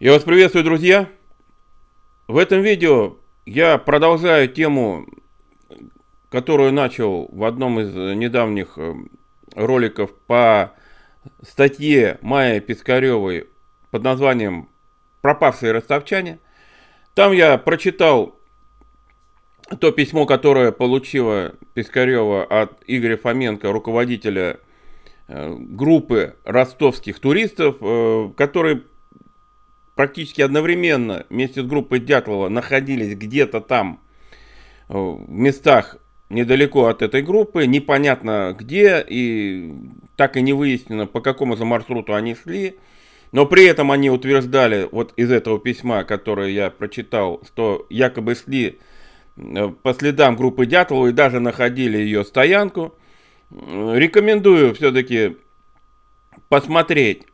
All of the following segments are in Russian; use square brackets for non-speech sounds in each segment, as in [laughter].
Я вас приветствую, друзья! В этом видео я продолжаю тему, которую начал в одном из недавних э, роликов по статье Майи Пискаревой под названием «Пропавшие ростовчане». Там я прочитал то письмо, которое получила Пискарева от Игоря Фоменко, руководителя э, группы ростовских туристов, э, который практически одновременно вместе с группой Дятлова находились где-то там, э, в местах недалеко от этой группы, непонятно где, и так и не выяснено, по какому за маршруту они шли. Но при этом они утверждали, вот из этого письма, которое я прочитал, что якобы шли э, по следам группы Дятлова и даже находили ее стоянку. Э, рекомендую все-таки посмотреть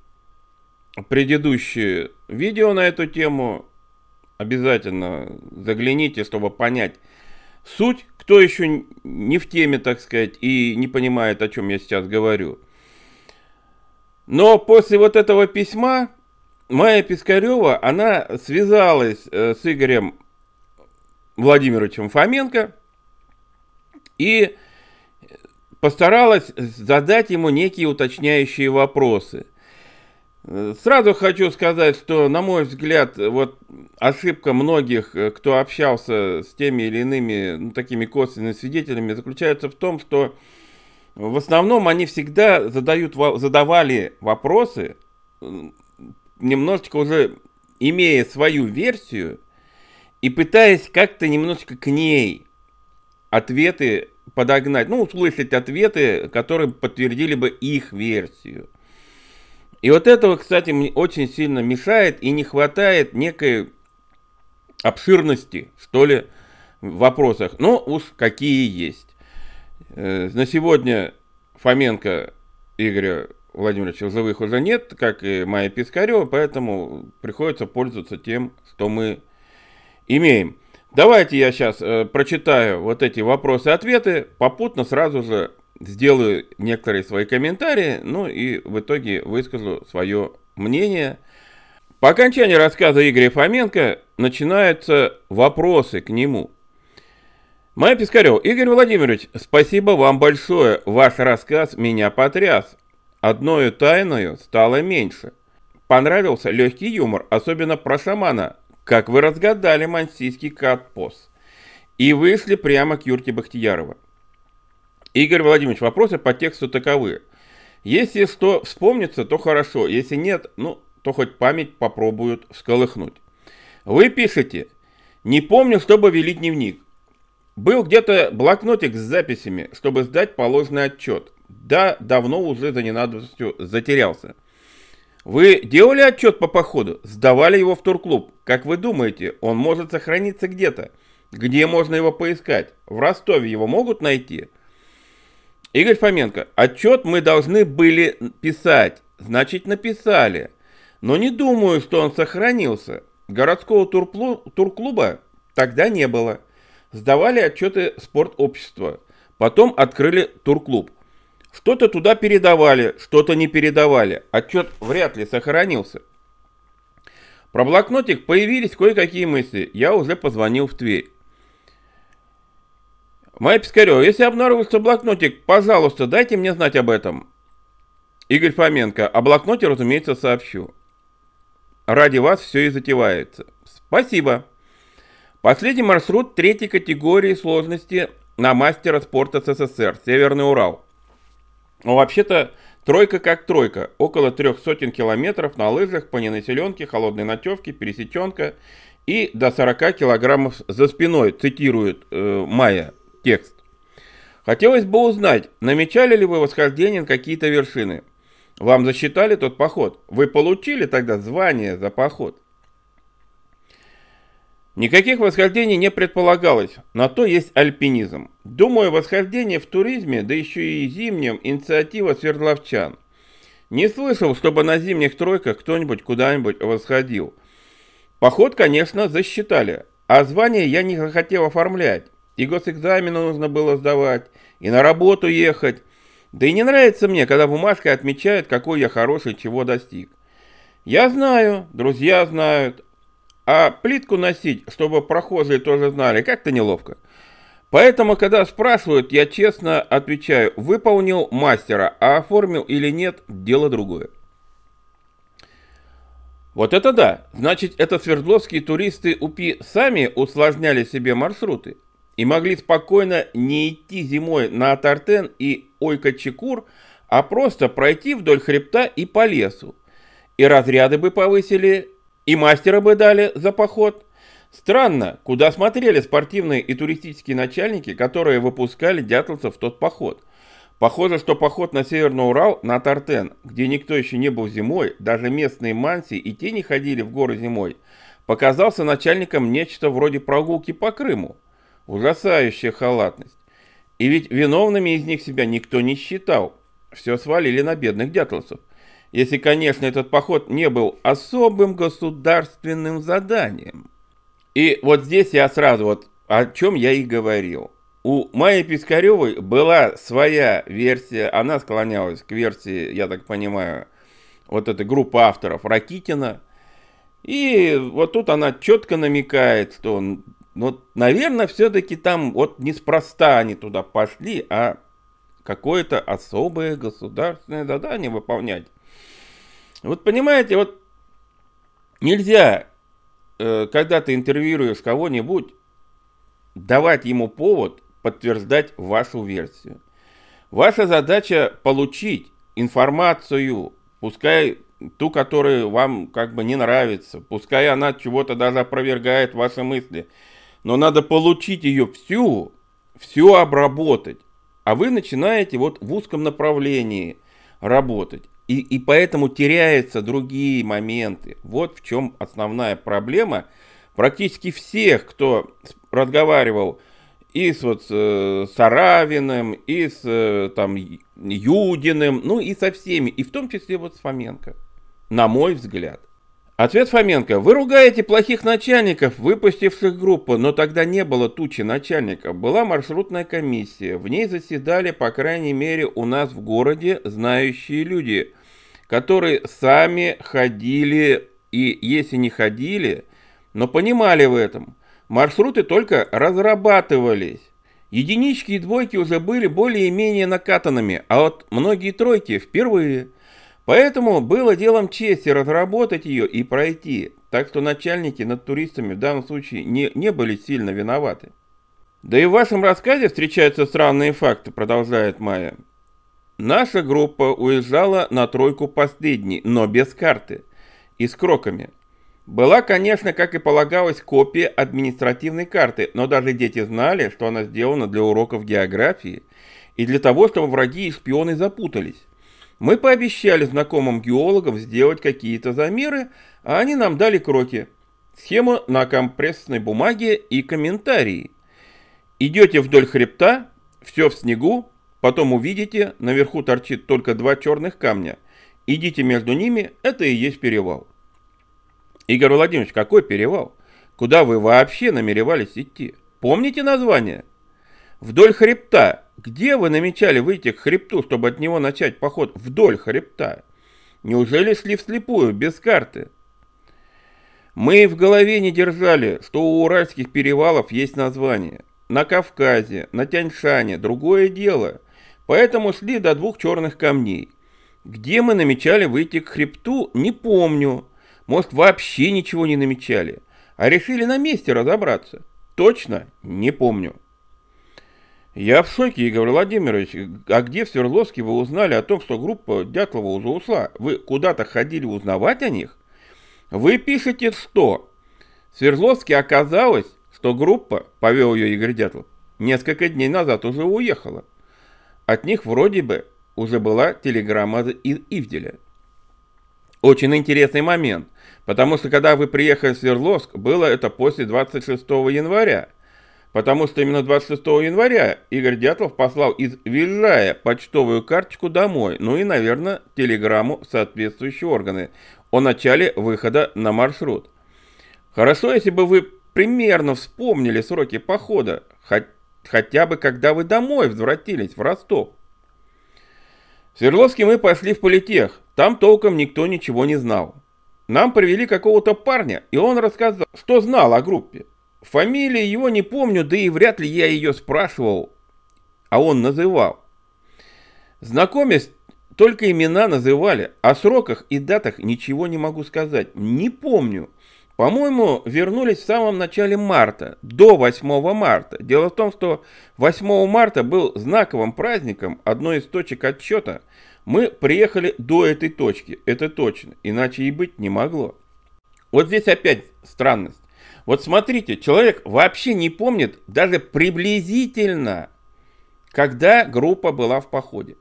предыдущие видео на эту тему. Обязательно загляните, чтобы понять суть. Кто еще не в теме, так сказать, и не понимает, о чем я сейчас говорю. Но после вот этого письма Майя Пискарева, она связалась э, с Игорем Владимировичем Фоменко и постаралась задать ему некие уточняющие вопросы – Сразу хочу сказать, что, на мой взгляд, вот ошибка многих, э, кто общался с теми или иными ну, такими косвенными свидетелями, заключается в том, что в основном они всегда задают, задавали вопросы, немножечко уже имея свою версию и пытаясь как-то немножечко к ней ответы подогнать, ну, услышать ответы, которые подтвердили бы их версию. И вот этого, кстати, мне очень сильно мешает и не хватает некой обширности, что ли, в вопросах. Ну, уж какие есть. Э, на сегодня Фоменко Игоря Владимировича в живых уже нет, как и Майя Пискарева, поэтому приходится пользоваться тем, что мы имеем. Давайте я сейчас э, прочитаю вот эти вопросы-ответы, попутно сразу же сделаю некоторые свои комментарии, ну и в итоге выскажу свое мнение. По окончании рассказа Игоря Фоменко начинаются вопросы к нему. Майя Пискарева: Игорь Владимирович, спасибо вам большое, ваш рассказ меня потряс. Одною тайною стало меньше. Понравился легкий юмор, особенно про шамана, как вы разгадали мансийский катпос. И вышли прямо к Юрке Бахтиярову. Игорь Владимирович, вопросы по тексту таковы. Если что вспомнится, то хорошо, если нет, ну, то хоть память попробуют всколыхнуть. Вы пишете, не помню, чтобы вели дневник. Был где-то блокнотик с записями, чтобы сдать положенный отчет. Да, давно уже за ненадобностью затерялся. Вы делали отчет по походу? Сдавали его в турклуб? Как вы думаете, он может сохраниться где-то? Где можно его поискать? В Ростове его могут найти? Игорь Фоменко, отчет мы должны были писать, значит написали. Но не думаю, что он сохранился. Городского турклуба тогда не было. Сдавали отчеты спортобщества. Потом открыли турклуб. Что-то туда передавали, что-то не передавали. Отчет вряд ли сохранился. Про блокнотик появились кое-какие мысли. Я уже позвонил в Тверь. Майя Пискарева, если обнаружился блокнотик, пожалуйста, дайте мне знать об этом. Игорь Фоменко, о блокноте, разумеется, сообщу. Ради вас все и затевается. Спасибо. Последний маршрут третьей категории сложности на мастера спорта СССР, Северный Урал. Ну, вообще-то, тройка как тройка, около трех сотен километров на лыжах, по ненаселенке, холодной натевке, пересеченка и до 40 килограммов за спиной, цитирует э, Майя текст. Хотелось бы узнать, намечали ли вы восхождение на какие-то вершины? Вам засчитали тот поход? Вы получили тогда звание за поход? Никаких восхождений не предполагалось, на то есть альпинизм. Думаю, восхождение в туризме, да еще и зимнем, инициатива свердловчан. Не слышал, чтобы на зимних тройках кто-нибудь куда-нибудь восходил. Поход, конечно, засчитали, а звание я не захотел оформлять и госэкзамены нужно было сдавать, и на работу ехать. Да и не нравится мне, когда бумажкой отмечают, какой я хороший, чего достиг. Я знаю, друзья знают, а плитку носить, чтобы прохожие тоже знали, как-то неловко. Поэтому, когда спрашивают, я честно отвечаю, выполнил мастера, а оформил или нет, дело другое. Вот это да, значит это свердловские туристы УПИ сами усложняли себе маршруты и могли спокойно не идти зимой на Тартен и Ойкачекур, а просто пройти вдоль хребта и по лесу. И разряды бы повысили, и мастера бы дали за поход. Странно, куда смотрели спортивные и туристические начальники, которые выпускали дятлцев в тот поход. Похоже, что поход на Северный Урал, на Тартен, где никто еще не был зимой, даже местные манси и те не ходили в горы зимой, показался начальникам нечто вроде прогулки по Крыму. Ужасающая халатность. И ведь виновными из них себя никто не считал. Все свалили на бедных дятловцев. Если, конечно, этот поход не был особым государственным заданием. И вот здесь я сразу вот о чем я и говорил. У Майи Пискаревой была своя версия, она склонялась к версии, я так понимаю, вот этой группы авторов Ракитина. И вот тут она четко намекает, что но, наверное, все-таки там вот неспроста они туда пошли, а какое-то особое государственное задание выполнять. Вот понимаете, вот нельзя, э, когда ты интервьюируешь кого-нибудь, давать ему повод подтверждать вашу версию. Ваша задача получить информацию, пускай ту, которая вам как бы не нравится, пускай она чего-то даже опровергает ваши мысли – но надо получить ее всю, все обработать. А вы начинаете вот в узком направлении работать. И, и поэтому теряются другие моменты. Вот в чем основная проблема практически всех, кто разговаривал и с, вот, с э, Саравиным, и с э, там, Юдиным, ну и со всеми, и в том числе вот с Фоменко, на мой взгляд. Ответ Фоменко. Вы ругаете плохих начальников, выпустивших группу, но тогда не было тучи начальников. Была маршрутная комиссия. В ней заседали, по крайней мере, у нас в городе знающие люди, которые сами ходили и, если не ходили, но понимали в этом. Маршруты только разрабатывались. Единички и двойки уже были более-менее накатанными, а вот многие тройки впервые – Поэтому было делом чести разработать ее и пройти, так что начальники над туристами в данном случае не, не были сильно виноваты. Да и в вашем рассказе встречаются странные факты, продолжает Майя. Наша группа уезжала на тройку последней, но без карты и с кроками. Была, конечно, как и полагалось, копия административной карты, но даже дети знали, что она сделана для уроков географии и для того, чтобы враги и шпионы запутались. Мы пообещали знакомым геологам сделать какие-то замеры, а они нам дали кроки, схему на компрессной бумаге и комментарии. Идете вдоль хребта, все в снегу, потом увидите, наверху торчит только два черных камня. Идите между ними, это и есть перевал. Игорь Владимирович, какой перевал? Куда вы вообще намеревались идти? Помните название? Вдоль хребта, где вы намечали выйти к хребту, чтобы от него начать поход вдоль хребта? Неужели шли вслепую, без карты? Мы и в голове не держали, что у уральских перевалов есть название. На Кавказе, на Тяньшане, другое дело. Поэтому шли до двух черных камней. Где мы намечали выйти к хребту, не помню. Может, вообще ничего не намечали. А решили на месте разобраться. Точно не помню. Я в шоке, Игорь Владимирович. А где в Свердловске вы узнали о том, что группа Дятлова уже ушла? Вы куда-то ходили узнавать о них? Вы пишете что? В Свердловске оказалось, что группа, повел ее Игорь Дятлов, несколько дней назад уже уехала. От них вроде бы уже была телеграмма из Ивделя. Очень интересный момент, потому что когда вы приехали в Свердловск, было это после 26 января потому что именно 26 января Игорь Дятлов послал из Вильрая почтовую карточку домой, ну и, наверное, телеграмму в соответствующие органы о начале выхода на маршрут. Хорошо, если бы вы примерно вспомнили сроки похода, хоть, хотя бы когда вы домой возвратились в Ростов. В Свердловске мы пошли в политех, там толком никто ничего не знал. Нам привели какого-то парня, и он рассказал, что знал о группе. Фамилии его не помню, да и вряд ли я ее спрашивал, а он называл. Знакомясь, только имена называли, о сроках и датах ничего не могу сказать, не помню. По-моему, вернулись в самом начале марта, до 8 марта. Дело в том, что 8 марта был знаковым праздником одной из точек отсчета. Мы приехали до этой точки, это точно, иначе и быть не могло. Вот здесь опять странность. Вот смотрите, человек вообще не помнит даже приблизительно, когда группа была в походе.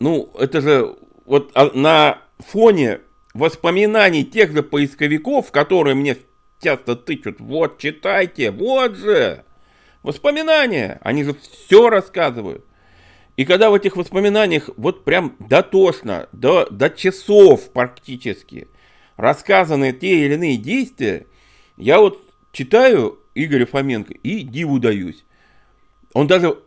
Ну, это же вот а, на фоне воспоминаний тех же поисковиков, которые мне часто тычут, вот читайте, вот же, воспоминания, они же все рассказывают. И когда в этих воспоминаниях вот прям дотошно, до, до часов практически – рассказаны те или иные действия, я вот читаю Игоря Фоменко и диву даюсь. Он даже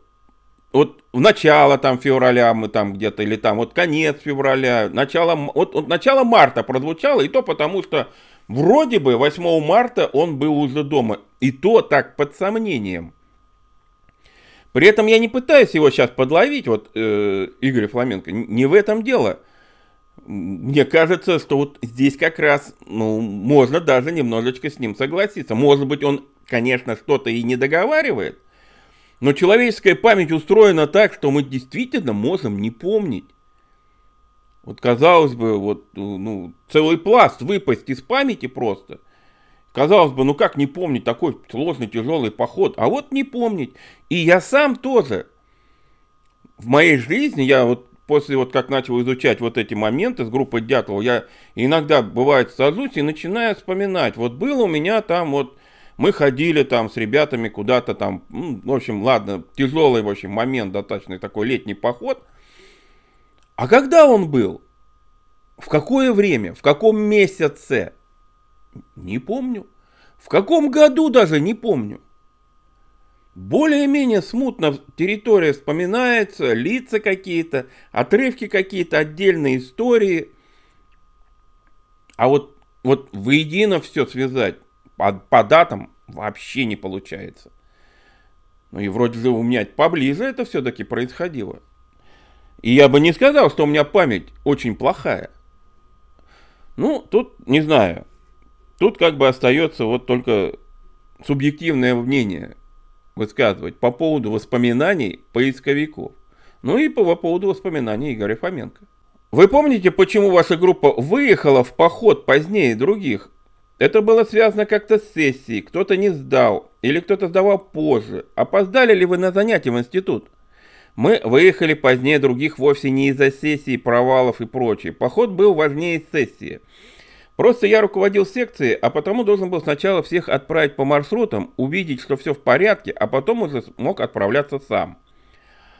вот в начало там февраля мы там где-то, или там вот конец февраля, начало, вот, вот начало марта прозвучало, и то потому, что вроде бы 8 марта он был уже дома, и то так под сомнением. При этом я не пытаюсь его сейчас подловить, вот э, Игорь Фоменко, не в этом дело мне кажется, что вот здесь как раз, ну, можно даже немножечко с ним согласиться. Может быть, он, конечно, что-то и не договаривает, но человеческая память устроена так, что мы действительно можем не помнить. Вот казалось бы, вот ну, целый пласт выпасть из памяти просто. Казалось бы, ну как не помнить такой сложный, тяжелый поход? А вот не помнить. И я сам тоже. В моей жизни я вот после вот как начал изучать вот эти моменты с группой Дятлова, я иногда бывает сажусь и начинаю вспоминать, вот был у меня там вот, мы ходили там с ребятами куда-то там, ну, в общем, ладно, тяжелый, в общем, момент достаточно, такой летний поход. А когда он был? В какое время? В каком месяце? Не помню. В каком году даже не помню. Более-менее смутно территория вспоминается, лица какие-то, отрывки какие-то, отдельные истории. А вот, вот воедино все связать по, по датам вообще не получается. Ну и вроде же у меня поближе это все-таки происходило. И я бы не сказал, что у меня память очень плохая. Ну, тут не знаю. Тут как бы остается вот только субъективное мнение – высказывать по поводу воспоминаний поисковиков. Ну и по поводу воспоминаний Игоря Фоменко. Вы помните, почему ваша группа выехала в поход позднее других? Это было связано как-то с сессией, кто-то не сдал, или кто-то сдавал позже. Опоздали ли вы на занятия в институт? Мы выехали позднее других вовсе не из-за сессии, провалов и прочее. Поход был важнее сессии. Просто я руководил секцией, а потому должен был сначала всех отправить по маршрутам, увидеть, что все в порядке, а потом уже мог отправляться сам.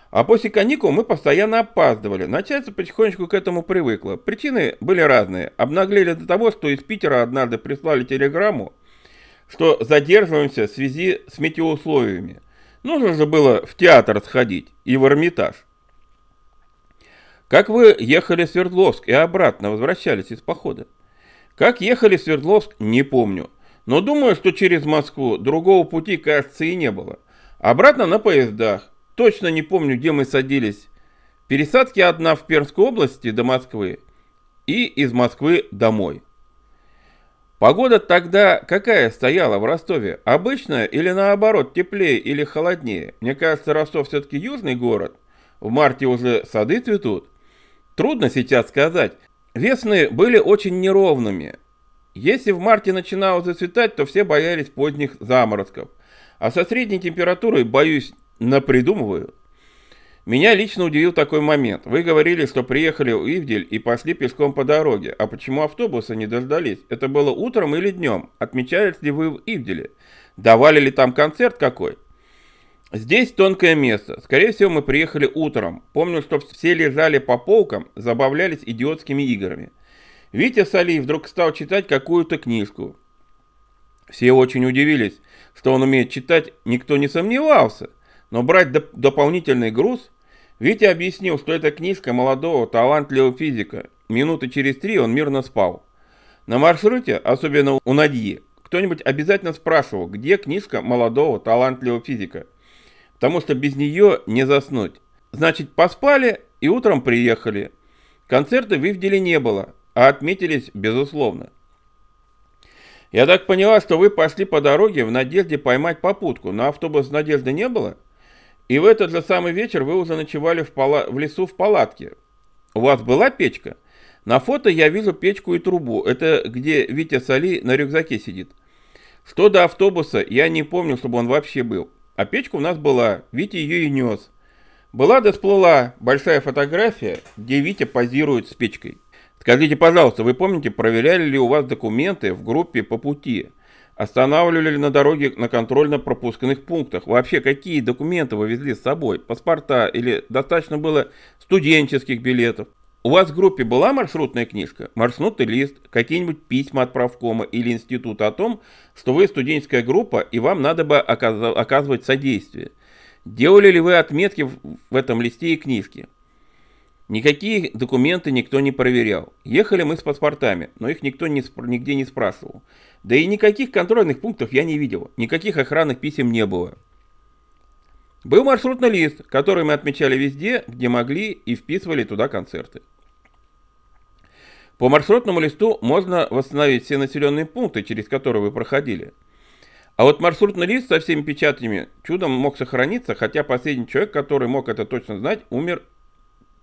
А после каникул мы постоянно опаздывали. Начальство потихонечку к этому привыкло. Причины были разные. Обнаглели до того, что из Питера однажды прислали телеграмму, что задерживаемся в связи с метеоусловиями. Нужно же было в театр сходить и в Эрмитаж. Как вы ехали в Свердловск и обратно возвращались из похода? Как ехали в Свердловск, не помню. Но думаю, что через Москву другого пути, кажется, и не было. Обратно на поездах. Точно не помню, где мы садились. Пересадки одна в Пермской области до Москвы и из Москвы домой. Погода тогда какая стояла в Ростове? Обычная или наоборот теплее или холоднее? Мне кажется, Ростов все-таки южный город. В марте уже сады цветут. Трудно сейчас сказать, Весны были очень неровными. Если в марте начинало зацветать, то все боялись поздних заморозков. А со средней температурой, боюсь, напридумываю. Меня лично удивил такой момент. Вы говорили, что приехали в Ивдель и пошли пешком по дороге. А почему автобуса не дождались? Это было утром или днем? Отмечались ли вы в Ивделе? Давали ли там концерт какой? Здесь тонкое место. Скорее всего, мы приехали утром. Помню, что все лежали по полкам, забавлялись идиотскими играми. Витя Салий вдруг стал читать какую-то книжку. Все очень удивились, что он умеет читать, никто не сомневался. Но брать доп дополнительный груз... Витя объяснил, что это книжка молодого, талантливого физика. Минуты через три он мирно спал. На маршруте, особенно у Надьи, кто-нибудь обязательно спрашивал, где книжка молодого, талантливого физика – потому что без нее не заснуть. Значит, поспали и утром приехали. Концерта в Ивделе не было, а отметились безусловно. Я так поняла, что вы пошли по дороге в надежде поймать попутку, но автобус надежды не было? И в этот же самый вечер вы уже ночевали в, пала... в лесу в палатке. У вас была печка? На фото я вижу печку и трубу. Это где Витя Сали на рюкзаке сидит. Что до автобуса, я не помню, чтобы он вообще был. А печка у нас была, Витя ее и нес. Была да сплыла большая фотография, где Витя позирует с печкой. Скажите, пожалуйста, вы помните, проверяли ли у вас документы в группе по пути? Останавливали ли на дороге на контрольно-пропускных пунктах? Вообще, какие документы вы везли с собой? Паспорта или достаточно было студенческих билетов? У вас в группе была маршрутная книжка, маршрутный лист, какие-нибудь письма от правкома или института о том, что вы студенческая группа и вам надо бы оказывать содействие? Делали ли вы отметки в этом листе и книжке? Никакие документы никто не проверял. Ехали мы с паспортами, но их никто не, нигде не спрашивал. Да и никаких контрольных пунктов я не видел, никаких охранных писем не было. Был маршрутный лист, который мы отмечали везде, где могли и вписывали туда концерты. По маршрутному листу можно восстановить все населенные пункты, через которые вы проходили. А вот маршрутный лист со всеми печатями чудом мог сохраниться, хотя последний человек, который мог это точно знать, умер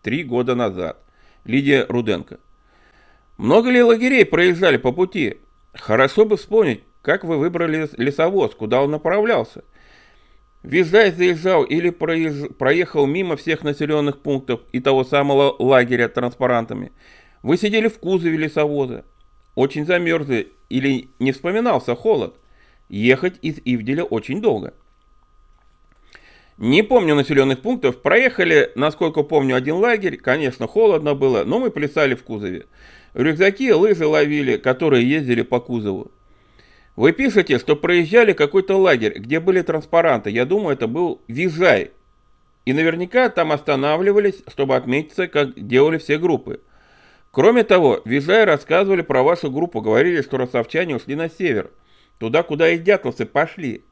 три года назад. Лидия Руденко. Много ли лагерей проезжали по пути? Хорошо бы вспомнить, как вы выбрали лесовоз, куда он направлялся – Визай заезжал или проезж... проехал мимо всех населенных пунктов и того самого лагеря транспарантами. Вы сидели в кузове лесовоза. Очень замерзли или не вспоминался холод. Ехать из Ивделя очень долго. Не помню населенных пунктов. Проехали, насколько помню, один лагерь. Конечно, холодно было, но мы плясали в кузове. Рюкзаки, лыжи ловили, которые ездили по кузову. Вы пишете, что проезжали какой-то лагерь, где были транспаранты. Я думаю, это был Визай, И наверняка там останавливались, чтобы отметиться, как делали все группы. Кроме того, Визай рассказывали про вашу группу, говорили, что ростовчане ушли на север, туда, куда и дятловцы пошли.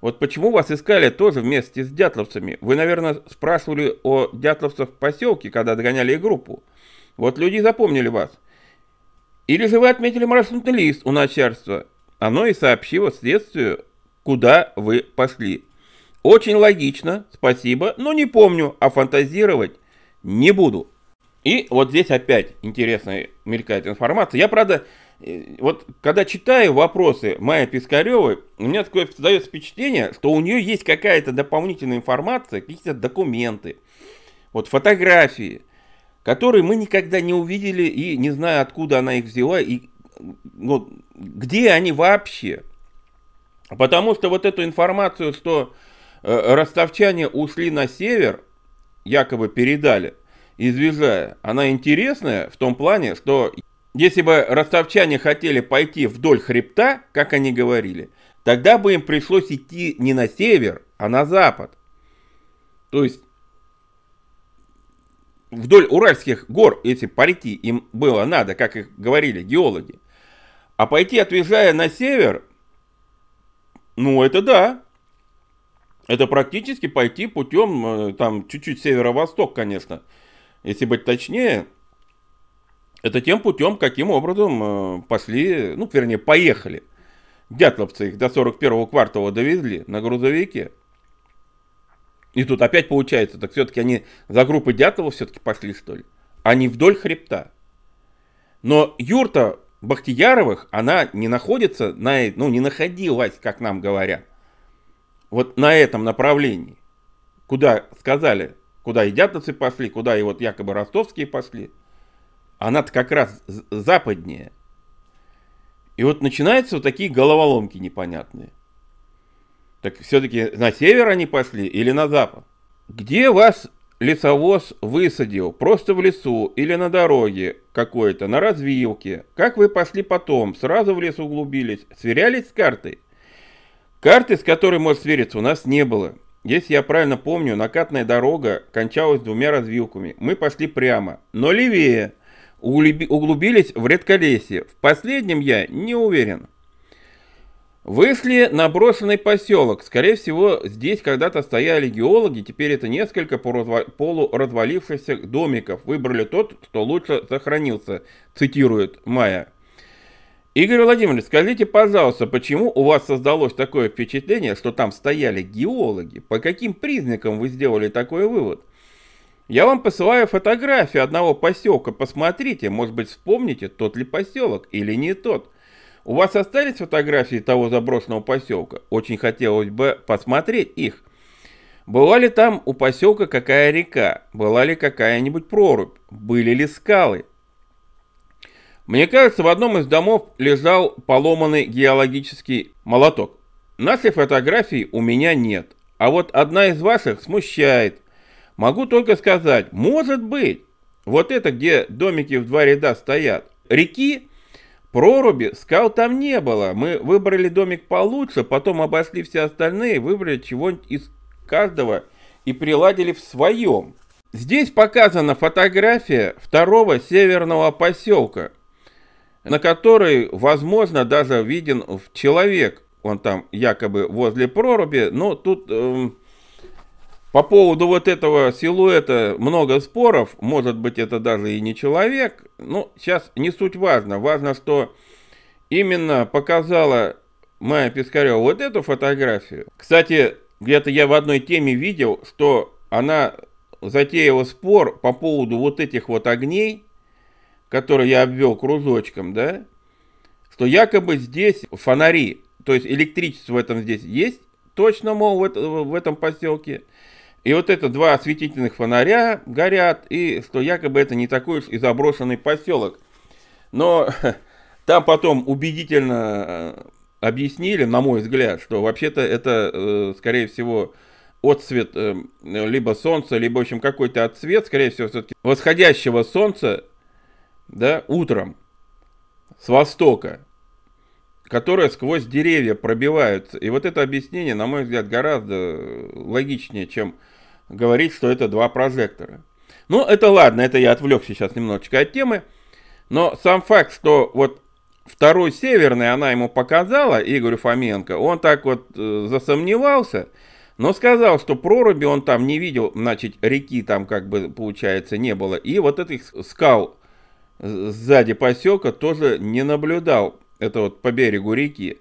Вот почему вас искали тоже вместе с дятловцами? Вы, наверное, спрашивали о дятловцах в поселке, когда догоняли группу. Вот люди запомнили вас. Или же вы отметили маршрутный лист у начальства, оно и сообщило следствию, куда вы пошли. Очень логично, спасибо, но не помню, а фантазировать не буду. И вот здесь опять интересная мелькает информация. Я, правда, э, вот когда читаю вопросы Майи Пискаревой, у меня такое создается впечатление, что у нее есть какая-то дополнительная информация, какие-то документы, вот фотографии, которые мы никогда не увидели и не знаю, откуда она их взяла и вот, ну, где они вообще? Потому что вот эту информацию, что э, ростовчане ушли на север, якобы передали из Визая, она интересная в том плане, что если бы ростовчане хотели пойти вдоль хребта, как они говорили, тогда бы им пришлось идти не на север, а на запад. То есть вдоль Уральских гор, если пойти им было надо, как их говорили геологи, а пойти отъезжая на север, ну это да. Это практически пойти путем, э, там, чуть-чуть северо-восток, конечно. Если быть точнее, это тем путем, каким образом э, пошли, ну, вернее, поехали. Дятловцы их до 41-го квартала довезли на грузовике. И тут опять получается, так все-таки они за группы Дятлова все-таки пошли, что ли? Они а вдоль хребта. Но Юрта Бахтияровых, она не находится, на, э, ну не находилась, как нам говорят, вот на этом направлении, куда сказали, куда и дятовцы пошли, куда и вот якобы ростовские пошли, она-то как раз западнее. И вот начинаются вот такие головоломки непонятные. Так все-таки на север они пошли или на запад? Где вас лесовоз высадил просто в лесу или на дороге какой-то, на развилке. Как вы пошли потом, сразу в лес углубились, сверялись с картой? Карты, с которой может свериться, у нас не было. Если я правильно помню, накатная дорога кончалась двумя развилками. Мы пошли прямо, но левее. Углубились в редколесье. В последнем я не уверен. Вышли на брошенный поселок. Скорее всего, здесь когда-то стояли геологи, теперь это несколько полуразвалившихся домиков. Выбрали тот, что лучше сохранился, цитирует Майя. Игорь Владимирович, скажите, пожалуйста, почему у вас создалось такое впечатление, что там стояли геологи? По каким признакам вы сделали такой вывод? Я вам посылаю фотографию одного поселка, посмотрите, может быть вспомните, тот ли поселок или не тот. У вас остались фотографии того заброшенного поселка? Очень хотелось бы посмотреть их. Была ли там у поселка какая река? Была ли какая-нибудь прорубь? Были ли скалы? Мне кажется, в одном из домов лежал поломанный геологический молоток. Нашей фотографии у меня нет, а вот одна из ваших смущает. Могу только сказать, может быть. Вот это, где домики в два ряда стоят. Реки проруби скал там не было. Мы выбрали домик получше, потом обошли все остальные, выбрали чего-нибудь из каждого и приладили в своем. Здесь показана фотография второго северного поселка, на которой, возможно, даже виден человек. Он там якобы возле проруби, но тут эм, по поводу вот этого силуэта много споров, может быть это даже и не человек, но ну, сейчас не суть важно. Важно, что именно показала Майя Пискарева вот эту фотографию. Кстати, где-то я в одной теме видел, что она затеяла спор по поводу вот этих вот огней, которые я обвел кружочком, да, что якобы здесь фонари, то есть электричество в этом здесь есть, точно, мол, в, это, в этом поселке. И вот это два осветительных фонаря горят, и что якобы это не такой уж и заброшенный поселок. Но [laughs] там потом убедительно э, объяснили, на мой взгляд, что вообще-то это, э, скорее всего, отцвет э, либо солнца, либо, в общем, какой-то отцвет, скорее всего, все-таки восходящего солнца, да, утром с востока, которое сквозь деревья пробиваются. И вот это объяснение, на мой взгляд, гораздо логичнее, чем говорит, что это два прожектора. Ну, это ладно, это я отвлекся сейчас немножечко от темы. Но сам факт, что вот второй северный она ему показала, Игорю Фоменко, он так вот э, засомневался, но сказал, что проруби он там не видел, значит, реки там как бы, получается, не было. И вот этих скал э, сзади поселка тоже не наблюдал. Это вот по берегу реки.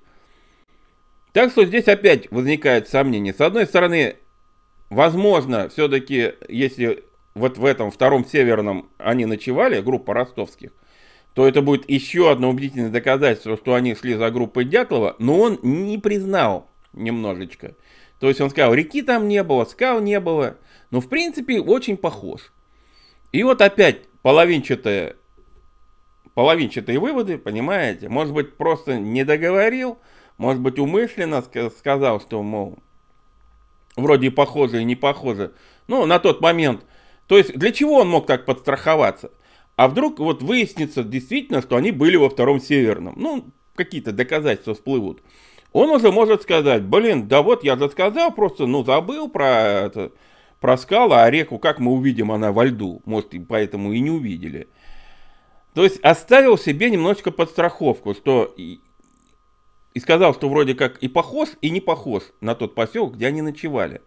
Так что здесь опять возникает сомнение. С одной стороны, возможно, все-таки, если вот в этом втором северном они ночевали, группа ростовских, то это будет еще одно убедительное доказательство, что они шли за группой Дятлова, но он не признал немножечко. То есть он сказал, реки там не было, скал не было. Но ну, в принципе очень похож. И вот опять половинчатые, половинчатые выводы, понимаете? Может быть просто не договорил, может быть умышленно сказал, что мол, вроде похоже и не похоже, ну, на тот момент. То есть, для чего он мог так подстраховаться? А вдруг вот выяснится действительно, что они были во втором Северном. Ну, какие-то доказательства всплывут. Он уже может сказать, блин, да вот я же сказал, просто, ну, забыл про это, про скалы, а реку, как мы увидим, она во льду. Может, и поэтому и не увидели. То есть оставил себе немножечко подстраховку, что и сказал, что вроде как и похож, и не похож на тот поселок, где они ночевали.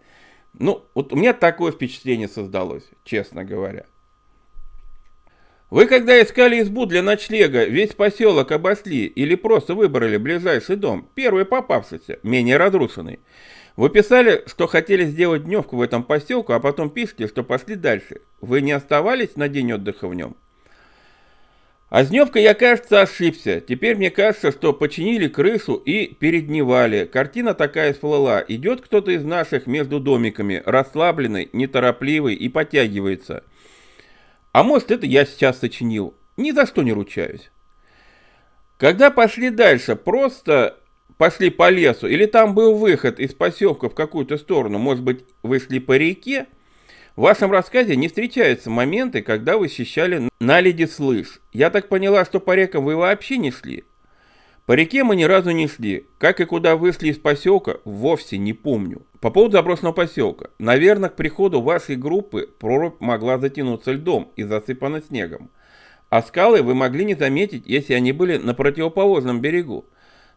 Ну, вот у меня такое впечатление создалось, честно говоря. Вы когда искали избу для ночлега, весь поселок обосли или просто выбрали ближайший дом, первый попавшийся, менее разрушенный. Вы писали, что хотели сделать дневку в этом поселку, а потом пишите, что пошли дальше. Вы не оставались на день отдыха в нем? А с дневкой я, кажется, ошибся. Теперь мне кажется, что починили крышу и передневали. Картина такая сплыла. Идет кто-то из наших между домиками, расслабленный, неторопливый и подтягивается. А может, это я сейчас сочинил. Ни за что не ручаюсь. Когда пошли дальше, просто пошли по лесу, или там был выход из поселка в какую-то сторону, может быть, вышли по реке, в вашем рассказе не встречаются моменты, когда вы счищали на леди слыш. Я так поняла, что по рекам вы вообще не шли? По реке мы ни разу не шли. Как и куда вышли из поселка, вовсе не помню. По поводу заброшенного поселка. Наверное, к приходу вашей группы прорубь могла затянуться льдом и засыпана снегом. А скалы вы могли не заметить, если они были на противоположном берегу.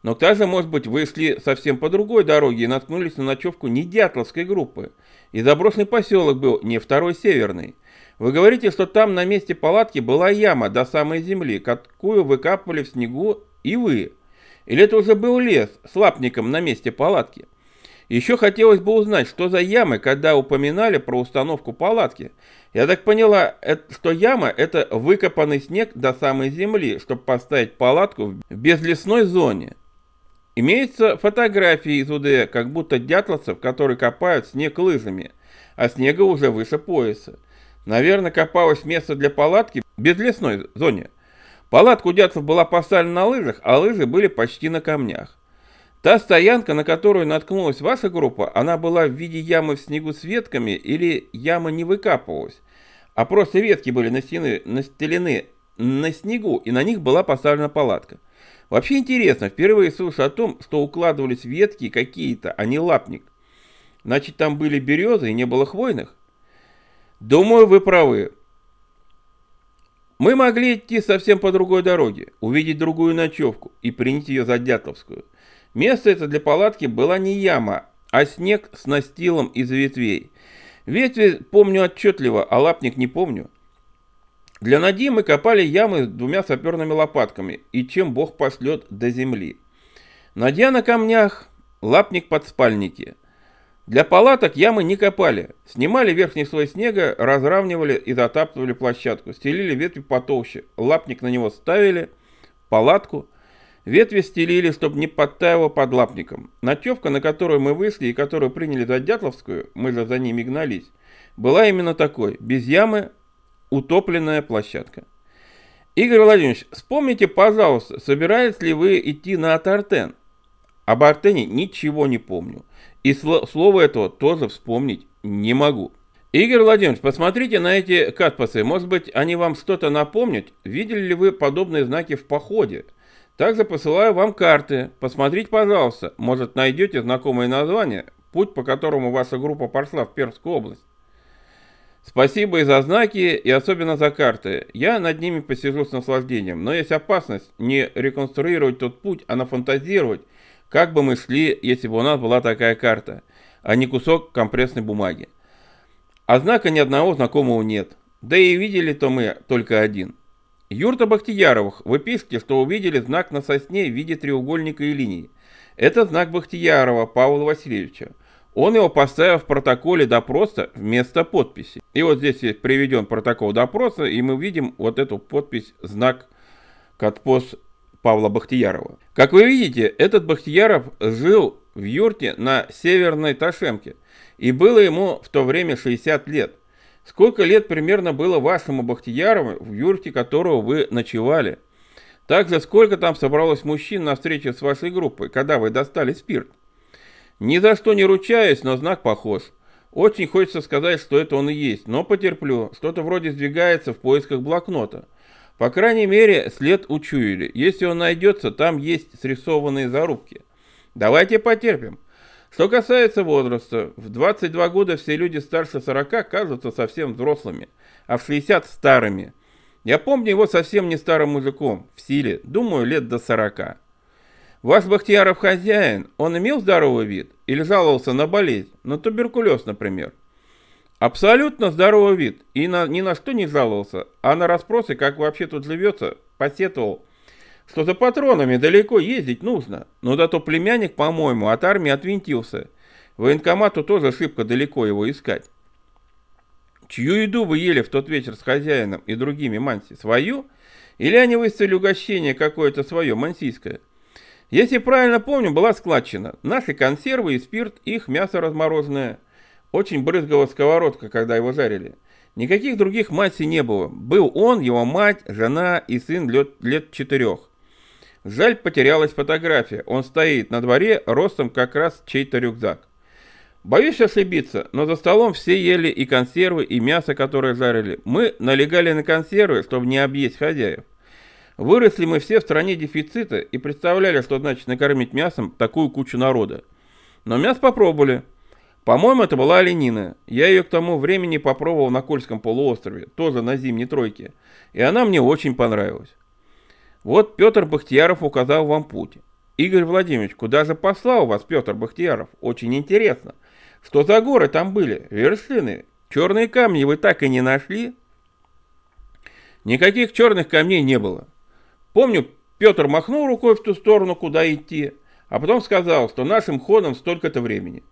Но также, может быть, вы шли совсем по другой дороге и наткнулись на ночевку не дятловской группы. И заброшенный поселок был не второй северный. Вы говорите, что там на месте палатки была яма до самой земли, какую выкапывали в снегу и вы. Или это уже был лес с лапником на месте палатки? Еще хотелось бы узнать, что за ямы, когда упоминали про установку палатки. Я так поняла, что яма – это выкопанный снег до самой земли, чтобы поставить палатку в безлесной зоне. Имеются фотографии из УД, как будто дятловцев, которые копают снег лыжами, а снега уже выше пояса. Наверное, копалось место для палатки в безлесной зоне. Палатка у дятлов была поставлена на лыжах, а лыжи были почти на камнях. Та стоянка, на которую наткнулась ваша группа, она была в виде ямы в снегу с ветками или яма не выкапывалась, а просто ветки были настелены на снегу и на них была поставлена палатка. Вообще интересно, впервые слышу о том, что укладывались ветки какие-то, а не лапник. Значит, там были березы и не было хвойных? Думаю, вы правы. Мы могли идти совсем по другой дороге, увидеть другую ночевку и принять ее за Дятловскую. Место это для палатки была не яма, а снег с настилом из ветвей. Ветви помню отчетливо, а лапник не помню. Для Нади мы копали ямы с двумя саперными лопатками, и чем бог послет до земли. Надя на камнях, лапник под спальники. Для палаток ямы не копали, снимали верхний слой снега, разравнивали и затаптывали площадку, стелили ветви потолще, лапник на него ставили, палатку, ветви стелили, чтобы не подтаяло под лапником. Ночевка, на которую мы вышли и которую приняли за Дятловскую, мы же за ними гнались, была именно такой, без ямы, утопленная площадка. Игорь Владимирович, вспомните, пожалуйста, собираетесь ли вы идти на Атартен? Об Артене ничего не помню. И сло слово этого тоже вспомнить не могу. Игорь Владимирович, посмотрите на эти катпасы. Может быть, они вам что-то напомнят? Видели ли вы подобные знаки в походе? Также посылаю вам карты. Посмотрите, пожалуйста. Может, найдете знакомые названия, путь, по которому ваша группа пошла в Пермскую область. Спасибо и за знаки, и особенно за карты. Я над ними посижу с наслаждением, но есть опасность не реконструировать тот путь, а нафантазировать, как бы мы шли, если бы у нас была такая карта, а не кусок компрессной бумаги. А знака ни одного знакомого нет. Да и видели-то мы только один. Юрта Бахтияровых вы пишите, что увидели знак на сосне в виде треугольника и линии. Это знак Бахтиярова Павла Васильевича. Он его поставил в протоколе допроса вместо подписи. И вот здесь приведен протокол допроса, и мы видим вот эту подпись, знак «Катпос Павла Бахтиярова. Как вы видите, этот Бахтияров жил в юрте на Северной Ташемке, и было ему в то время 60 лет. Сколько лет примерно было вашему Бахтиярову, в юрте которого вы ночевали? Также сколько там собралось мужчин на встрече с вашей группой, когда вы достали спирт? Ни за что не ручаюсь, но знак похож. Очень хочется сказать, что это он и есть, но потерплю, что-то вроде сдвигается в поисках блокнота. По крайней мере, след учуяли. Если он найдется, там есть срисованные зарубки. Давайте потерпим. Что касается возраста, в 22 года все люди старше 40 кажутся совсем взрослыми, а в 60 старыми. Я помню его совсем не старым мужиком, в силе, думаю, лет до 40. Ваш Бахтияров хозяин, он имел здоровый вид или жаловался на болезнь, на туберкулез, например? Абсолютно здоровый вид и на, ни на что не жаловался, а на расспросы, как вообще тут живется, посетовал, что за патронами далеко ездить нужно. Но зато племянник, по-моему, от армии отвинтился. Военкомату тоже шибко далеко его искать. Чью еду вы ели в тот вечер с хозяином и другими манси? Свою? Или они выставили угощение какое-то свое, мансийское? Если правильно помню, была складчина. Наши консервы и спирт, их мясо размороженное. Очень брызгала сковородка, когда его жарили. Никаких других матей не было. Был он, его мать, жена и сын лет, лет четырех. Жаль, потерялась фотография. Он стоит на дворе, ростом как раз чей-то рюкзак. Боюсь ошибиться, но за столом все ели и консервы, и мясо, которое жарили. Мы налегали на консервы, чтобы не объесть хозяев. Выросли мы все в стране дефицита и представляли, что значит накормить мясом такую кучу народа. Но мясо попробовали. По-моему, это была оленина. Я ее к тому времени попробовал на Кольском полуострове, тоже на зимней тройке. И она мне очень понравилась. Вот Петр Бахтияров указал вам путь. Игорь Владимирович, куда же послал вас Петр Бахтияров? Очень интересно. Что за горы там были? Вершины? Черные камни вы так и не нашли? Никаких черных камней не было. Помню, Петр махнул рукой в ту сторону, куда идти, а потом сказал, что нашим ходом столько-то времени.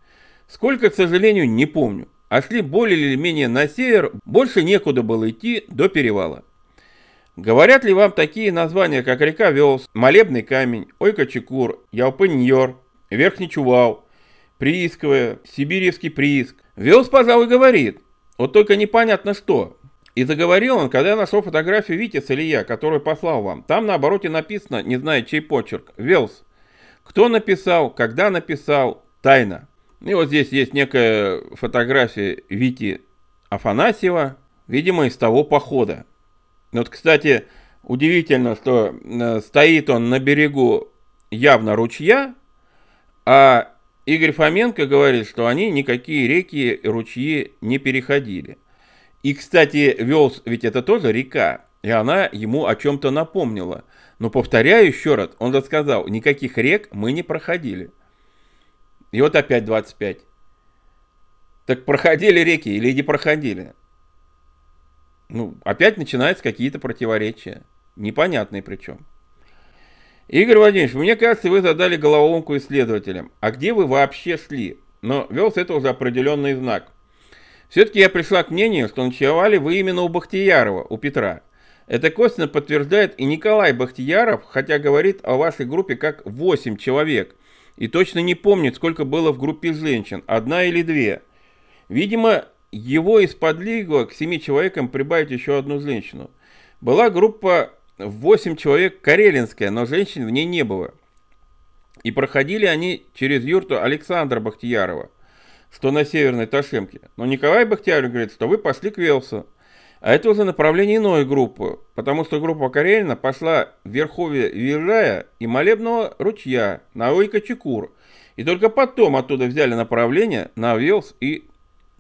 Сколько, к сожалению, не помню. А шли более или менее на север, больше некуда было идти до перевала. Говорят ли вам такие названия, как река Велс, Молебный камень, Ойкачекур, Яупыньор, Верхний Чувал, Приисковая, Сибиревский прииск? Велс, пожалуй, говорит, вот только непонятно что. И заговорил он, когда я нашел фотографию Вити или я, которую послал вам. Там на обороте написано, не знаю чей почерк, Велс. Кто написал, когда написал, тайна. И вот здесь есть некая фотография Вити Афанасьева, видимо, из того похода. Вот, кстати, удивительно, что э, стоит он на берегу явно ручья, а Игорь Фоменко говорит, что они никакие реки, ручьи не переходили. И, кстати, Велс ведь это тоже река, и она ему о чем-то напомнила. Но, повторяю еще раз, он рассказал, никаких рек мы не проходили. И вот опять 25. Так проходили реки или не проходили? Ну, опять начинаются какие-то противоречия. Непонятные причем. Игорь Владимирович, мне кажется, вы задали головоломку исследователям. А где вы вообще шли? Но велся это уже определенный знак – все-таки я пришла к мнению, что ночевали вы именно у Бахтиярова, у Петра. Это косвенно подтверждает и Николай Бахтияров, хотя говорит о вашей группе как 8 человек. И точно не помнит, сколько было в группе женщин, одна или две. Видимо, его из исподвигло к 7 человекам прибавить еще одну женщину. Была группа 8 человек карелинская, но женщин в ней не было. И проходили они через юрту Александра Бахтиярова что на Северной Ташемке. Но Николай Бахтиярин говорит, что вы пошли к Велсу. А это уже направление иной группы, потому что группа Карелина пошла в верховье Виржая и Молебного ручья на Ойка-Чекур, и только потом оттуда взяли направление на Велс и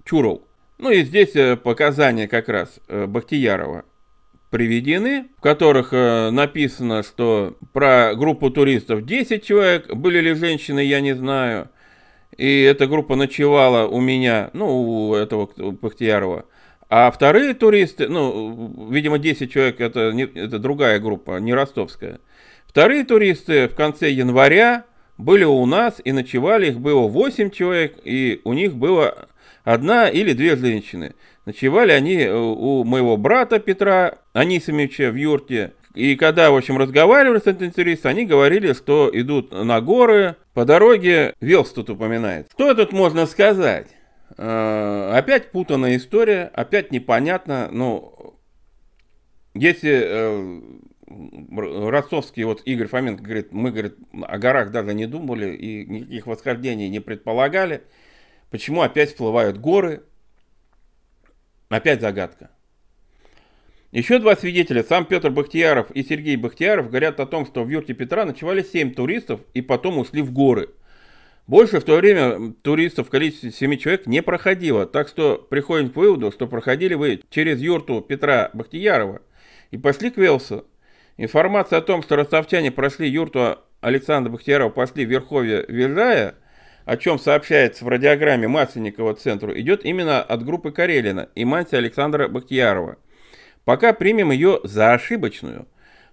Чурол. Ну и здесь э, показания как раз э, Бахтиярова приведены, в которых э, написано, что про группу туристов 10 человек, были ли женщины, я не знаю – и эта группа ночевала у меня, ну, у этого у Пахтиярова. А вторые туристы, ну, видимо, 10 человек, это, не, это другая группа, не ростовская. Вторые туристы в конце января были у нас и ночевали, их было 8 человек, и у них было одна или две женщины. Ночевали они э, у моего брата Петра Анисимовича в юрте. И когда, в общем, разговаривали с этим туристом, они говорили, что идут на горы, по дороге Велс тут упоминает. Что тут можно сказать? Э, опять путанная история, опять непонятно, но ну, если э, Ростовский, вот Игорь Фоменко говорит, мы, говорит, о горах даже не думали и никаких восхождений не предполагали, почему опять всплывают горы, опять загадка. Еще два свидетеля, сам Петр Бахтияров и Сергей Бахтияров, говорят о том, что в юрте Петра ночевали 7 туристов и потом ушли в горы. Больше в то время туристов в количестве 7 человек не проходило, так что приходим к выводу, что проходили вы через юрту Петра Бахтиярова и пошли к Велсу. Информация о том, что ростовчане прошли юрту Александра Бахтиярова, пошли в Верховье Вильжая, о чем сообщается в радиограмме Масленникова центру, идет именно от группы Карелина и мантии Александра Бахтиярова – Пока примем ее за ошибочную.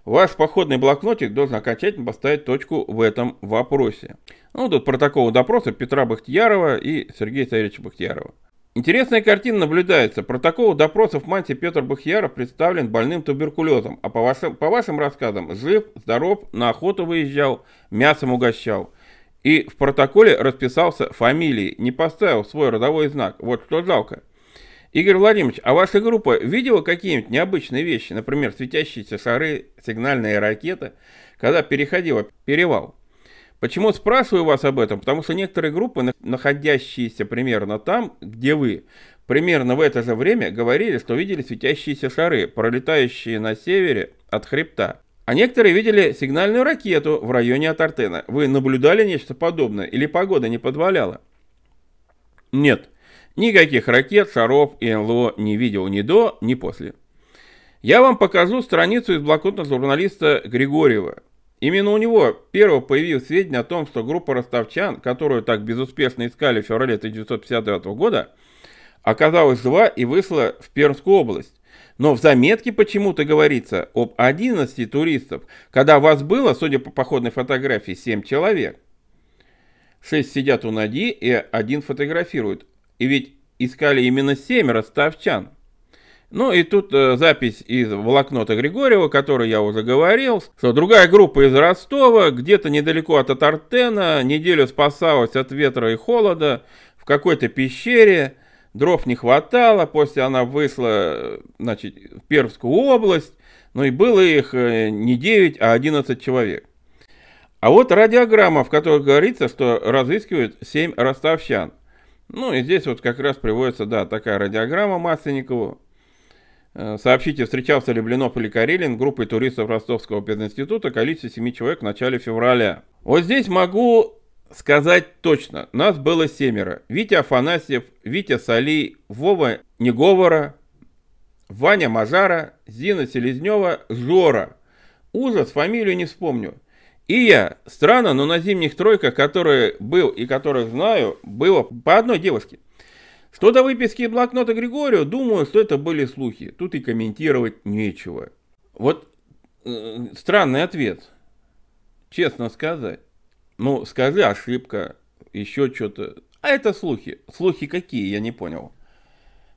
Ваш походный блокнотик должен окончательно поставить точку в этом вопросе. Ну, тут протокол допроса Петра Бахтиярова и Сергея Савельевича Бахтиярова. Интересная картина наблюдается. Протокол допросов мантии Петр Бахьяров представлен больным туберкулезом, а по вашим, по вашим рассказам жив, здоров, на охоту выезжал, мясом угощал. И в протоколе расписался фамилией, не поставил свой родовой знак. Вот что жалко. Игорь Владимирович, а ваша группа видела какие-нибудь необычные вещи, например, светящиеся шары, сигнальные ракеты, когда переходила перевал? Почему спрашиваю вас об этом? Потому что некоторые группы, находящиеся примерно там, где вы, примерно в это же время говорили, что видели светящиеся шары, пролетающие на севере от хребта. А некоторые видели сигнальную ракету в районе от Артена. Вы наблюдали нечто подобное или погода не позволяла? Нет. Никаких ракет, шаров и НЛО не видел ни до, ни после. Я вам покажу страницу из блокнота журналиста Григорьева. Именно у него первым появилось сведения о том, что группа ростовчан, которую так безуспешно искали в феврале 1959 года, оказалась жива и вышла в Пермскую область. Но в заметке почему-то говорится об 11 туристов, когда вас было, судя по походной фотографии, 7 человек. 6 сидят у Нади и один фотографирует, и ведь искали именно семеро ставчан. Ну и тут э, запись из блокнота Григорьева, который я уже говорил, что другая группа из Ростова, где-то недалеко от Атартена, неделю спасалась от ветра и холода в какой-то пещере, дров не хватало, после она вышла э, значит, в Пермскую область, ну и было их э, не 9, а 11 человек. А вот радиограмма, в которой говорится, что разыскивают 7 ростовщан. Ну и здесь вот как раз приводится, да, такая радиограмма Масленникову. Э, сообщите, встречался ли Блинов или Карелин группой туристов Ростовского пединститута, количество 7 человек в начале февраля. Вот здесь могу сказать точно, нас было семеро. Витя Афанасьев, Витя Сали, Вова Неговора, Ваня Мажара, Зина Селезнева, Жора. Ужас, фамилию не вспомню. И я, странно, но на зимних тройках, которые был и которых знаю, было по одной девушке. Что до выписки блокнота Григорию, думаю, что это были слухи. Тут и комментировать нечего. Вот э, странный ответ. Честно сказать. Ну, скажи ошибка, еще что-то. А это слухи. Слухи какие, я не понял.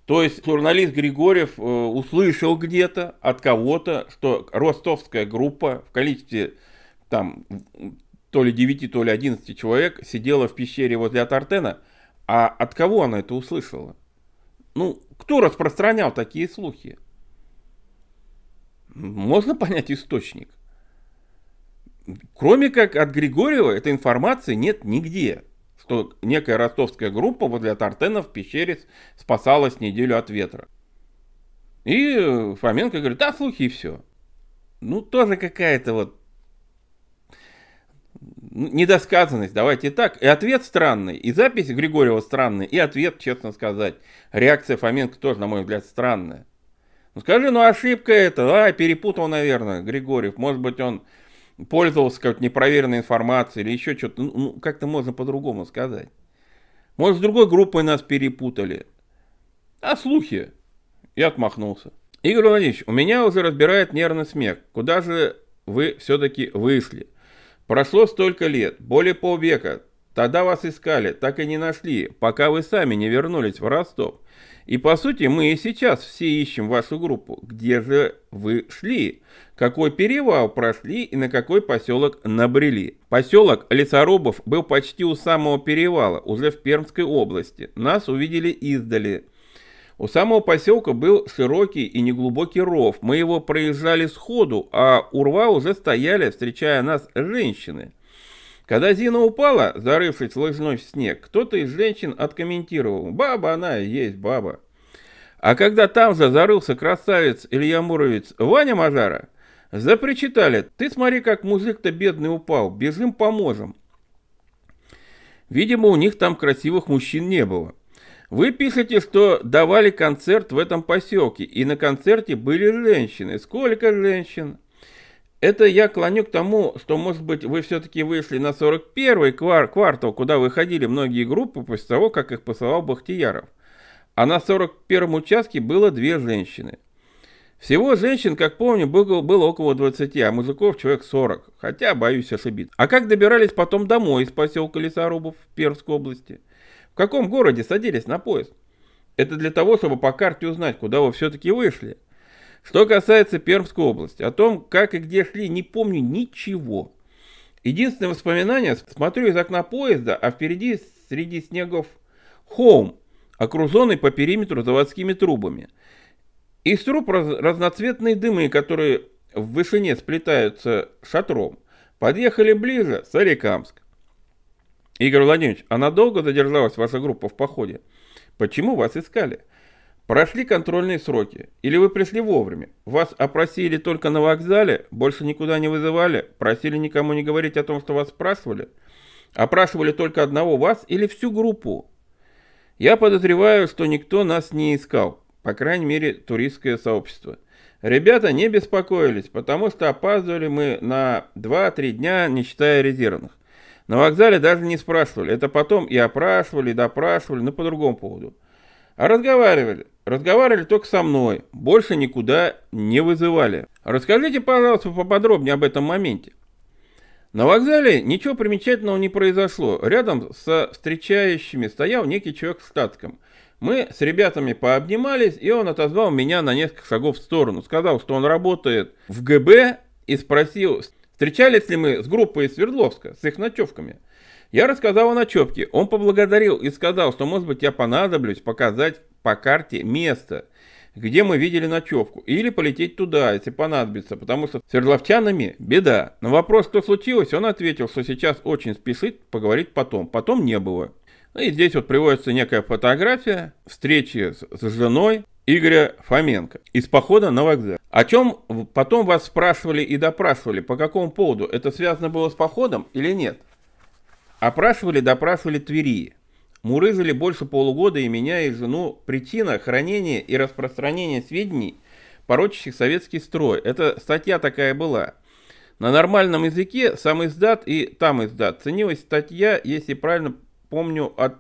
То есть журналист Григорьев э, услышал где-то от кого-то, что ростовская группа в количестве там то ли 9, то ли 11 человек сидела в пещере возле Атартена, а от кого она это услышала? Ну, кто распространял такие слухи? Можно понять источник. Кроме как от Григорьева этой информации нет нигде, что некая ростовская группа возле Тартена в пещере спасалась неделю от ветра. И Фоменко говорит, да, слухи и все. Ну, тоже какая-то вот ну, недосказанность, давайте так. И ответ странный, и запись Григорьева странная, и ответ, честно сказать. Реакция Фоменко тоже, на мой взгляд, странная. Ну скажи, ну ошибка это, а, перепутал, наверное, Григорьев. Может быть, он пользовался какой-то непроверенной информацией или еще что-то. Ну, ну, как-то можно по-другому сказать. Может, с другой группой нас перепутали. А слухи. Я отмахнулся. Игорь Владимирович, у меня уже разбирает нервный смех. Куда же вы все-таки вышли? Прошло столько лет, более полвека. Тогда вас искали, так и не нашли, пока вы сами не вернулись в Ростов. И по сути мы и сейчас все ищем вашу группу. Где же вы шли? Какой перевал прошли и на какой поселок набрели? Поселок Лесорубов был почти у самого перевала, уже в Пермской области. Нас увидели издали. У самого поселка был широкий и неглубокий ров. Мы его проезжали сходу, а у рва уже стояли, встречая нас, женщины. Когда Зина упала, зарывшись лыжной в снег, кто-то из женщин откомментировал «Баба она и есть баба». А когда там же зарылся красавец Илья Муровец Ваня Мажара, запричитали «Ты смотри, как мужик-то бедный упал, бежим поможем». Видимо, у них там красивых мужчин не было. Вы пишете, что давали концерт в этом поселке, и на концерте были женщины. Сколько женщин? Это я клоню к тому, что, может быть, вы все-таки вышли на 41-й квар квартал, куда выходили многие группы после того, как их посылал Бахтияров. А на 41-м участке было две женщины. Всего женщин, как помню, было, было около 20, а мужиков человек 40, хотя боюсь ошибиться. А как добирались потом домой из поселка Лесорубов в Пермской области? В каком городе садились на поезд? Это для того, чтобы по карте узнать, куда вы все-таки вышли. Что касается Пермской области, о том, как и где шли, не помню ничего. Единственное воспоминание, смотрю из окна поезда, а впереди среди снегов холм, окруженный по периметру заводскими трубами. Из труб раз разноцветные дымы, которые в вышине сплетаются шатром. Подъехали ближе, Соликамск. Игорь Владимирович, а надолго задержалась ваша группа в походе? Почему вас искали? Прошли контрольные сроки. Или вы пришли вовремя? Вас опросили только на вокзале, больше никуда не вызывали, просили никому не говорить о том, что вас спрашивали? Опрашивали только одного вас или всю группу? Я подозреваю, что никто нас не искал, по крайней мере, туристское сообщество. Ребята не беспокоились, потому что опаздывали мы на 2-3 дня, не считая резервных. На вокзале даже не спрашивали. Это потом и опрашивали, и допрашивали, но по другому поводу. А разговаривали. Разговаривали только со мной. Больше никуда не вызывали. Расскажите, пожалуйста, поподробнее об этом моменте. На вокзале ничего примечательного не произошло. Рядом со встречающими стоял некий человек с штатском. Мы с ребятами пообнимались, и он отозвал меня на несколько шагов в сторону. Сказал, что он работает в ГБ и спросил, Встречались ли мы с группой из Свердловска, с их ночевками? Я рассказал о ночевке, он поблагодарил и сказал, что может быть я понадоблюсь показать по карте место, где мы видели ночевку, или полететь туда, если понадобится, потому что с свердловчанами беда. На вопрос, что случилось, он ответил, что сейчас очень спешит, поговорить потом. Потом не было. Ну и здесь вот приводится некая фотография встречи с женой Игоря Фоменко из похода на вокзал. О чем потом вас спрашивали и допрашивали, по какому поводу, это связано было с походом или нет? Опрашивали, допрашивали Твери. Мурыжили больше полугода и меня, и жену причина хранения и распространения сведений, порочащих советский строй. Это статья такая была. На нормальном языке сам издат и там издат. Ценилась статья, если правильно помню, от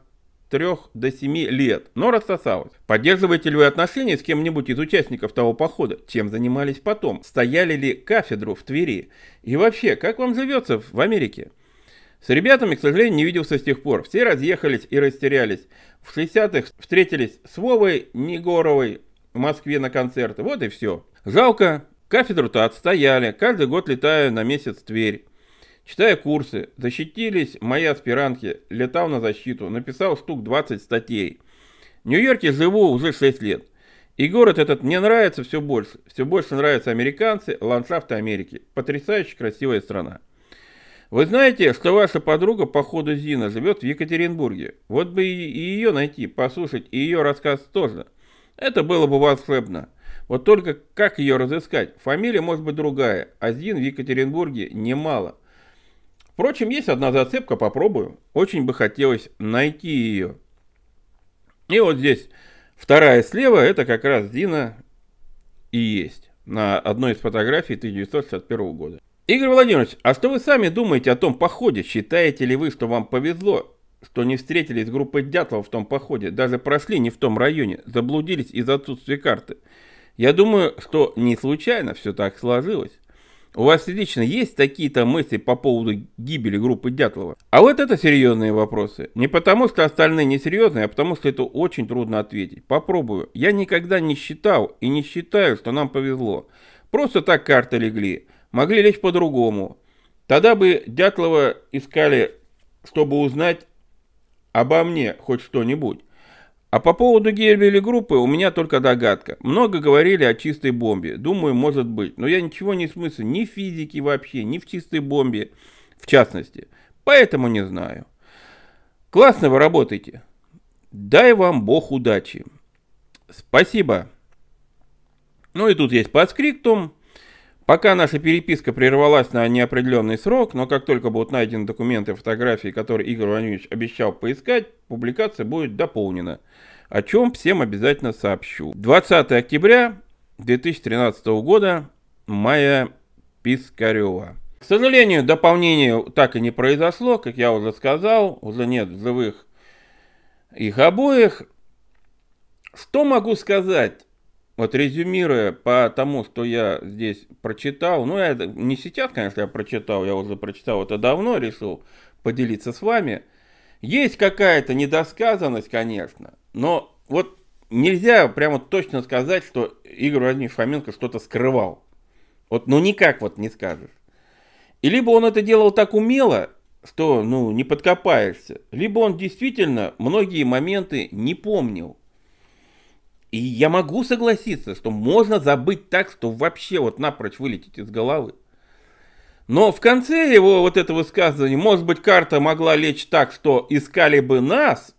3 до 7 лет, но рассосалась. Поддерживаете ли вы отношения с кем-нибудь из участников того похода? Чем занимались потом? Стояли ли кафедру в Твери? И вообще, как вам живется в Америке? С ребятами, к сожалению, не виделся с тех пор. Все разъехались и растерялись. В 60-х встретились с Вовой Негоровой в Москве на концерты. Вот и все. Жалко, кафедру-то отстояли. Каждый год летаю на месяц в Тверь. Читая курсы, защитились мои аспирантки, летал на защиту, написал штук 20 статей. В Нью-Йорке живу уже 6 лет. И город этот мне нравится все больше. Все больше нравятся американцы, ландшафты Америки. Потрясающе красивая страна. Вы знаете, что ваша подруга по ходу Зина живет в Екатеринбурге? Вот бы и ее найти, послушать, и ее рассказ тоже. Это было бы волшебно. Вот только как ее разыскать? Фамилия может быть другая, а Зин в Екатеринбурге немало. Впрочем, есть одна зацепка, попробую. Очень бы хотелось найти ее. И вот здесь вторая слева, это как раз Дина и есть. На одной из фотографий 1961 года. Игорь Владимирович, а что вы сами думаете о том походе? Считаете ли вы, что вам повезло, что не встретились с группой Дятлова в том походе, даже прошли не в том районе, заблудились из-за отсутствия карты? Я думаю, что не случайно все так сложилось. У вас лично есть такие-то мысли по поводу гибели группы Дятлова? А вот это серьезные вопросы. Не потому, что остальные не серьезные, а потому, что это очень трудно ответить. Попробую. Я никогда не считал и не считаю, что нам повезло. Просто так карты легли. Могли лечь по-другому. Тогда бы Дятлова искали, чтобы узнать обо мне хоть что-нибудь. А по поводу Гербели группы у меня только догадка. Много говорили о чистой бомбе. Думаю, может быть. Но я ничего не смыслю ни в физике вообще, ни в чистой бомбе, в частности. Поэтому не знаю. Классно вы работаете. Дай вам бог удачи. Спасибо. Ну и тут есть подскриптум. Пока наша переписка прервалась на неопределенный срок, но как только будут найдены документы и фотографии, которые Игорь Иванович обещал поискать, публикация будет дополнена, о чем всем обязательно сообщу. 20 октября 2013 года, Майя Пискарева. К сожалению, дополнение так и не произошло, как я уже сказал, уже нет живых их обоих. Что могу сказать? Вот резюмируя по тому, что я здесь прочитал, ну я не сейчас, конечно, я прочитал, я уже прочитал это давно, решил поделиться с вами. Есть какая-то недосказанность, конечно, но вот нельзя прямо точно сказать, что Игорь Владимирович Фоменко что-то скрывал. Вот, ну никак вот не скажешь. И либо он это делал так умело, что, ну, не подкопаешься, либо он действительно многие моменты не помнил. И я могу согласиться, что можно забыть так, что вообще вот напрочь вылететь из головы. Но в конце его вот этого высказывания, может быть, карта могла лечь так, что искали бы нас,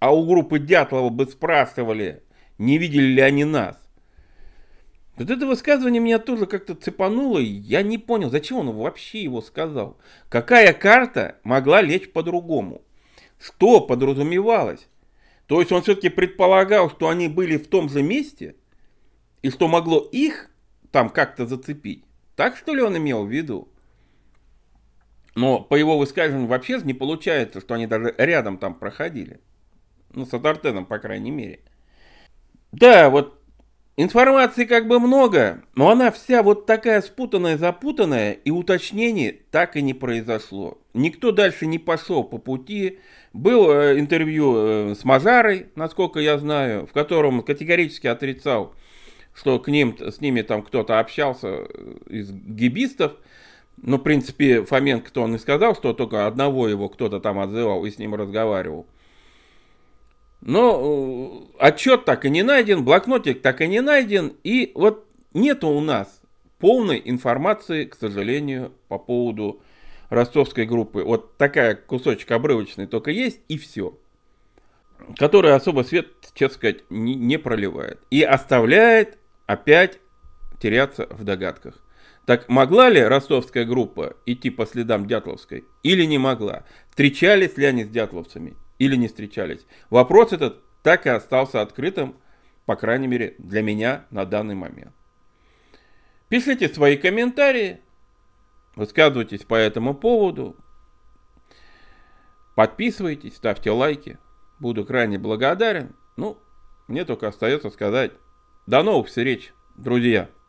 а у группы Дятлова бы спрашивали, не видели ли они нас. Вот это высказывание меня тоже как-то цепануло, и я не понял, зачем он вообще его сказал. Какая карта могла лечь по-другому? Что подразумевалось? То есть он все-таки предполагал, что они были в том же месте, и что могло их там как-то зацепить. Так что ли он имел в виду? Но по его высказыванию вообще не получается, что они даже рядом там проходили. Ну, с Адартеном, по крайней мере. Да, вот Информации как бы много, но она вся вот такая спутанная, запутанная, и уточнений так и не произошло. Никто дальше не пошел по пути. Было э, интервью э, с Мажарой, насколько я знаю, в котором категорически отрицал, что к ним, с ними там кто-то общался э, из гибистов. Но ну, в принципе, Фоменко-то он и сказал, что только одного его кто-то там отзывал и с ним разговаривал. Но ну, э, отчет так и не найден, блокнотик так и не найден. И вот нету у нас полной информации, к сожалению, по поводу ростовской группы. Вот такая кусочек обрывочный только есть и все. Который особо свет, честно сказать, не, не проливает. И оставляет опять теряться в догадках. Так могла ли ростовская группа идти по следам Дятловской или не могла? Встречались ли они с дятловцами или не встречались. Вопрос этот так и остался открытым, по крайней мере, для меня на данный момент. Пишите свои комментарии, высказывайтесь по этому поводу, подписывайтесь, ставьте лайки, буду крайне благодарен. Ну, мне только остается сказать, до новых встреч, друзья!